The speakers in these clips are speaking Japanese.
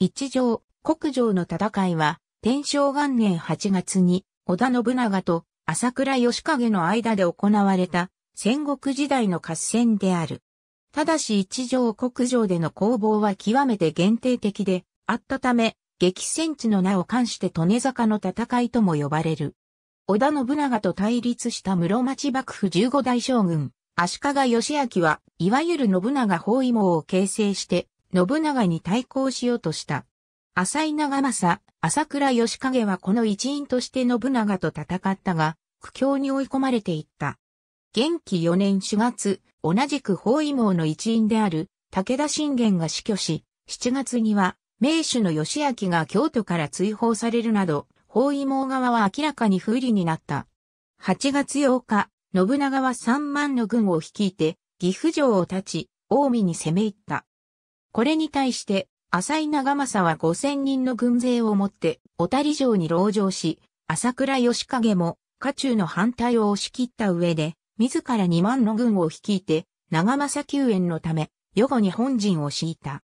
一条、国城の戦いは、天正元年8月に、織田信長と朝倉義景の間で行われた、戦国時代の合戦である。ただし一条国城での攻防は極めて限定的であったため、激戦地の名を冠して利根坂の戦いとも呼ばれる。織田信長と対立した室町幕府15代将軍、足利義明は、いわゆる信長包囲網を形成して、信長に対抗しようとした。浅井長政、朝倉義景はこの一員として信長と戦ったが、苦境に追い込まれていった。元気4年4月、同じく包囲網の一員である武田信玄が死去し、7月には名手の義明が京都から追放されるなど、包囲網側は明らかに不利になった。8月8日、信長は3万の軍を率いて、岐阜城を立ち、近江に攻め入った。これに対して、浅井長政は五千人の軍勢を持って、小谷城に籠城し、朝倉義景も、家中の反対を押し切った上で、自ら二万の軍を率いて、長政救援のため、余後に本陣を敷いた。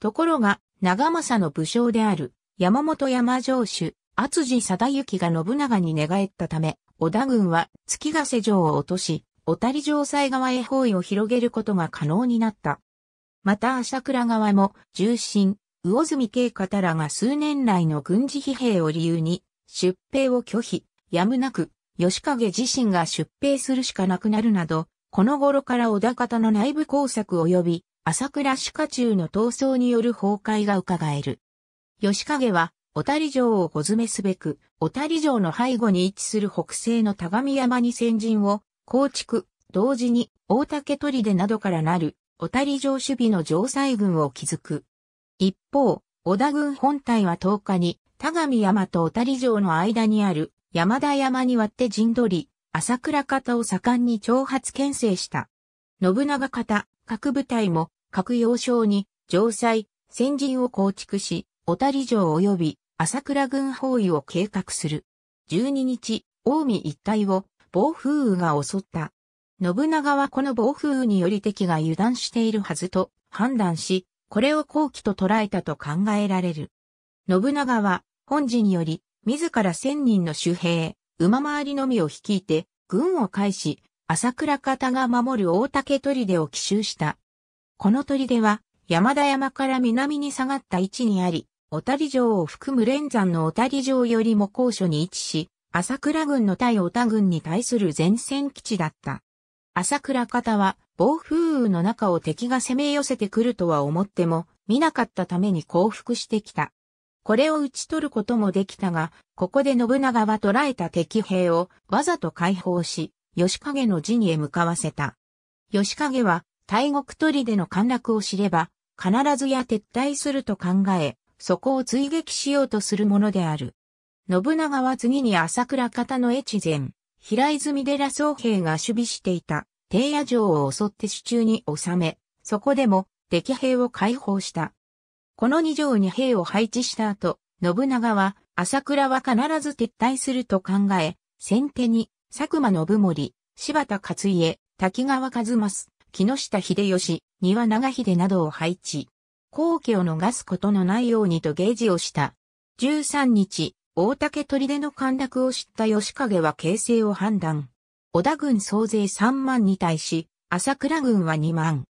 ところが、長政の武将である、山本山城主、厚地貞行が信長に寝返ったため、織田軍は月ヶ瀬城を落とし、小谷城西側へ包囲を広げることが可能になった。また朝倉側も重臣、魚住慶方らが数年来の軍事疲弊を理由に出兵を拒否、やむなく吉影自身が出兵するしかなくなるなど、この頃から小田方の内部工作及び朝倉主家中の闘争による崩壊が伺える。吉影は小谷城をご詰めすべく、小谷城の背後に位置する北西の田上山に先陣を構築、同時に大竹砦などからなる小谷城守備の城西軍を築く。一方、織田軍本体は10日に、田上山と小谷城の間にある山田山に割って陣取り、朝倉方を盛んに挑発牽制した。信長方、各部隊も各要衝に城塞、先陣を構築し、小谷城及び朝倉軍包囲を計画する。12日、近江一帯を暴風雨が襲った。信長はこの暴風雨により敵が油断しているはずと判断し、これを後期と捉えたと考えられる。信長は、本陣により、自ら千人の守兵、馬回りのみを率いて、軍を介し、朝倉方が守る大竹砦を奇襲した。この砦は、山田山から南に下がった位置にあり、小谷城を含む連山の小谷城よりも高所に位置し、朝倉軍の対小田軍に対する前線基地だった。朝倉方は暴風雨の中を敵が攻め寄せてくるとは思っても見なかったために降伏してきた。これを討ち取ることもできたが、ここで信長は捕らえた敵兵をわざと解放し、吉影の陣へ向かわせた。吉影は大国砦の陥落を知れば、必ずや撤退すると考え、そこを追撃しようとするものである。信長は次に朝倉方の越前、平泉寺総兵が守備していた。定野城を襲って手中に収め、そこでも敵兵を解放した。この二条に兵を配置した後、信長は、朝倉は必ず撤退すると考え、先手に、佐久間信盛、柴田勝家、滝川和正、木下秀吉、庭長秀などを配置。皇家を逃すことのないようにとゲージをした。13日、大竹砦の陥落を知った吉影は形勢を判断。織田軍総勢3万に対し、朝倉軍は2万。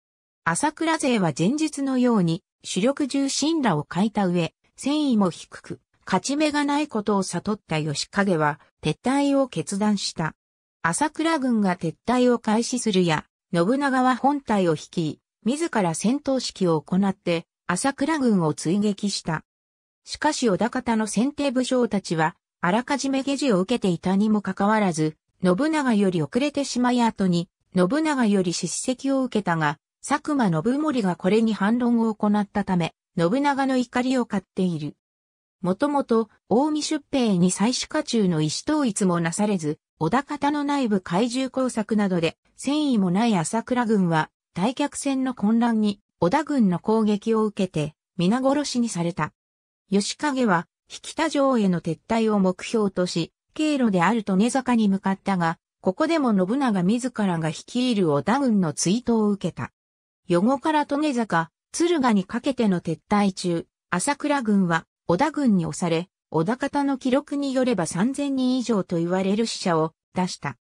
朝倉勢は前日のように主力重心らを欠いた上、戦意も低く、勝ち目がないことを悟った吉影は撤退を決断した。朝倉軍が撤退を開始するや、信長は本隊を率い、自ら戦闘式を行って朝倉軍を追撃した。しかし織田方の先手武将たちは、あらかじめ下地を受けていたにもかかわらず、信長より遅れてしまい後に、信長より叱責を受けたが、佐久間信盛がこれに反論を行ったため、信長の怒りを買っている。もともと、大見出兵に再主家中の意思統一もなされず、小田方の内部怪獣工作などで、戦意もない朝倉軍は、大客戦の混乱に、小田軍の攻撃を受けて、皆殺しにされた。吉影は、引田城への撤退を目標とし、経路である利根坂に向かったが、ここでも信長自らが率いる織田軍の追悼を受けた。余後から利根坂、敦賀にかけての撤退中、朝倉軍は織田軍に押され、織田方の記録によれば3000人以上と言われる死者を出した。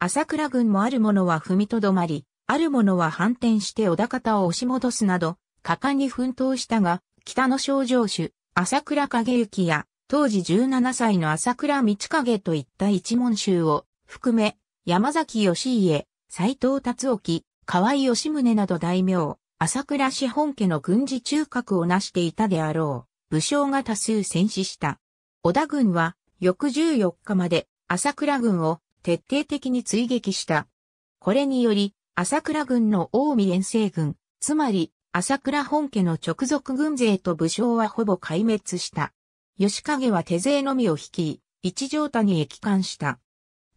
朝倉軍もある者は踏みとどまり、ある者は反転して織田方を押し戻すなど、果敢に奮闘したが、北の少城主、朝倉景行や当時17歳の朝倉道影といった一門衆を含め、山崎義家、斎藤達沖、河合義宗など大名、朝倉氏本家の軍事中核を成していたであろう、武将が多数戦死した。織田軍は、翌14日まで、朝倉軍を徹底的に追撃した。これにより、朝倉軍の近江遠征軍、つまり、朝倉本家の直属軍勢と武将はほぼ壊滅した。吉影は手勢のみを率い、一条谷へ帰還した。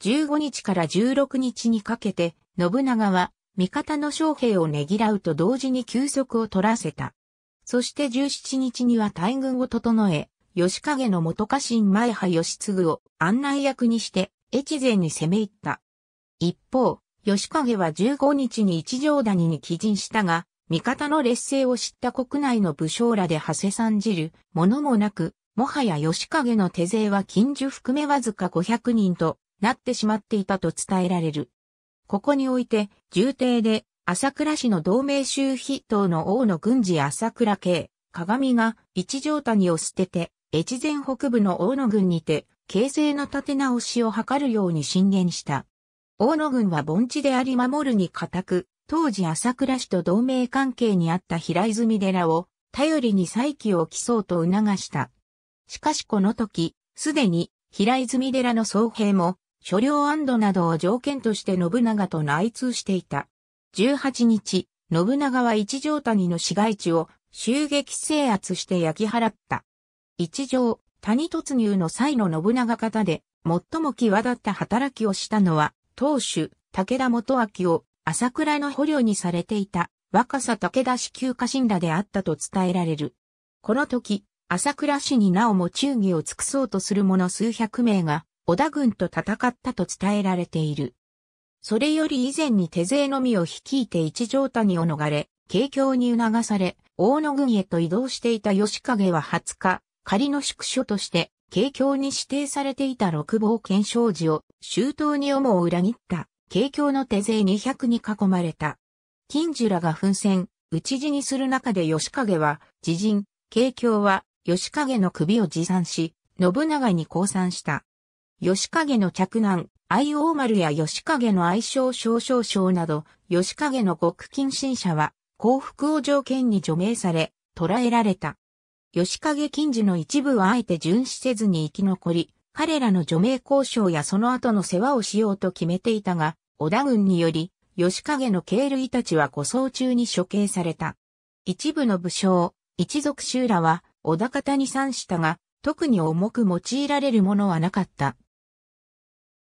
15日から16日にかけて、信長は、味方の将兵をねぎらうと同時に休息を取らせた。そして17日には大軍を整え、吉影の元家臣前派義継を案内役にして、越前に攻め入った。一方、吉影は15日に一条谷に帰陣したが、味方の劣勢を知った国内の武将らで馳せ参じる、ものもなく、もはや吉影の手勢は近所含めわずか500人となってしまっていたと伝えられる。ここにおいて、重帝で、朝倉市の同盟州筆頭の王の軍事朝倉家、鏡が一条谷を捨てて、越前北部の大野軍にて、形勢の立て直しを図るように進言した。大野軍は盆地であり守るに固く、当時朝倉市と同盟関係にあった平泉寺を、頼りに再起を競うと促した。しかしこの時、すでに平泉寺の総兵も、所領安堵などを条件として信長と内通していた。18日、信長は一条谷の市街地を襲撃制圧して焼き払った。一条、谷突入の際の信長方で、最も際立った働きをしたのは、当主、武田元明を朝倉の捕虜にされていた若狭武田氏旧家臣らであったと伝えられる。この時、朝倉氏になおも忠義を尽くそうとする者数百名が、織田軍と戦ったと伝えられている。それより以前に手勢のみを率いて一条谷を逃れ、景況に促され、大野軍へと移動していた吉影は20日、仮の宿所として、景況に指定されていた六坊検証時を、周到に思を裏切った、景況の手勢200に囲まれた。金樹らが奮戦、討ち死にする中で吉影は、自陣、景況は、義景の首を持参し、信長に降参した。義景の嫡男、愛王丸や義景の愛称少々将など、義景の極近親者は、降伏を条件に除名され、捕らえられた。義景近次の一部はあえて巡視せずに生き残り、彼らの除名交渉やその後の世話をしようと決めていたが、織田軍により、義景の敬類たちは護送中に処刑された。一部の武将、一族集らは、小田方に参したが、特に重く用いられるものはなかった。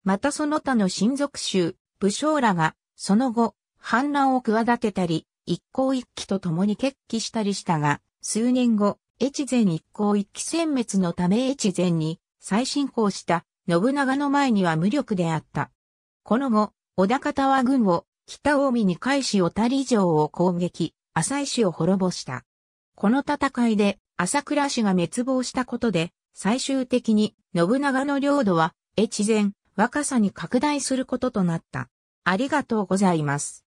またその他の親族衆、武将らが、その後、反乱を企てたり、一向一揆と共に決起したりしたが、数年後、越前一向一揆殲滅のため越前に再進行した信長の前には無力であった。この後、小田方は軍を北近江に返し小谷城を攻撃、浅井氏を滅ぼした。この戦いで朝倉氏が滅亡したことで、最終的に信長の領土は、越前、若さに拡大することとなった。ありがとうございます。